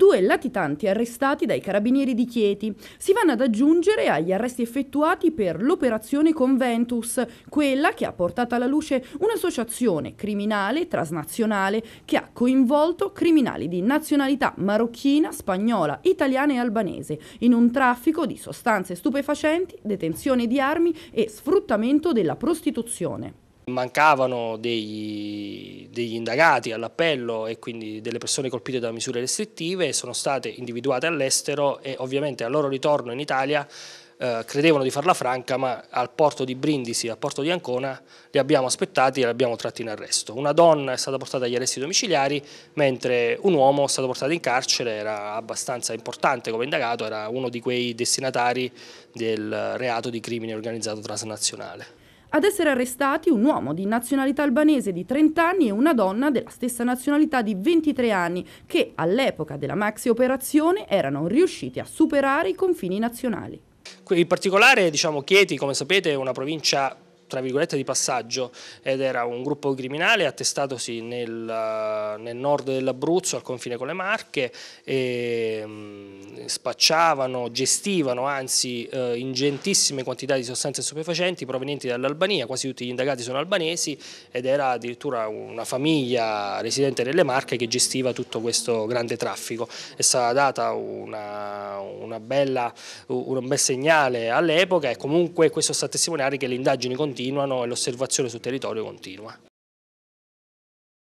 due latitanti arrestati dai carabinieri di Chieti. Si vanno ad aggiungere agli arresti effettuati per l'operazione Conventus, quella che ha portato alla luce un'associazione criminale transnazionale che ha coinvolto criminali di nazionalità marocchina, spagnola, italiana e albanese in un traffico di sostanze stupefacenti, detenzione di armi e sfruttamento della prostituzione. Mancavano dei degli indagati all'appello e quindi delle persone colpite da misure restrittive sono state individuate all'estero e ovviamente al loro ritorno in Italia eh, credevano di farla franca ma al porto di Brindisi, al porto di Ancona li abbiamo aspettati e li abbiamo tratti in arresto. Una donna è stata portata agli arresti domiciliari mentre un uomo è stato portato in carcere, era abbastanza importante come indagato, era uno di quei destinatari del reato di crimine organizzato transnazionale. Ad essere arrestati un uomo di nazionalità albanese di 30 anni e una donna della stessa nazionalità di 23 anni che all'epoca della maxi operazione erano riusciti a superare i confini nazionali. In particolare diciamo, Chieti, come sapete, è una provincia tra virgolette di passaggio ed era un gruppo criminale attestatosi nel, eh, nel nord dell'Abruzzo al confine con le Marche e, mm, spacciavano, gestivano anzi eh, ingentissime quantità di sostanze stupefacenti provenienti dall'Albania, quasi tutti gli indagati sono albanesi ed era addirittura una famiglia residente nelle Marche che gestiva tutto questo grande traffico. È stata data una, una bella, un bel segnale all'epoca e comunque questo sta a testimoniare che le indagini continuano e l'osservazione sul territorio continua.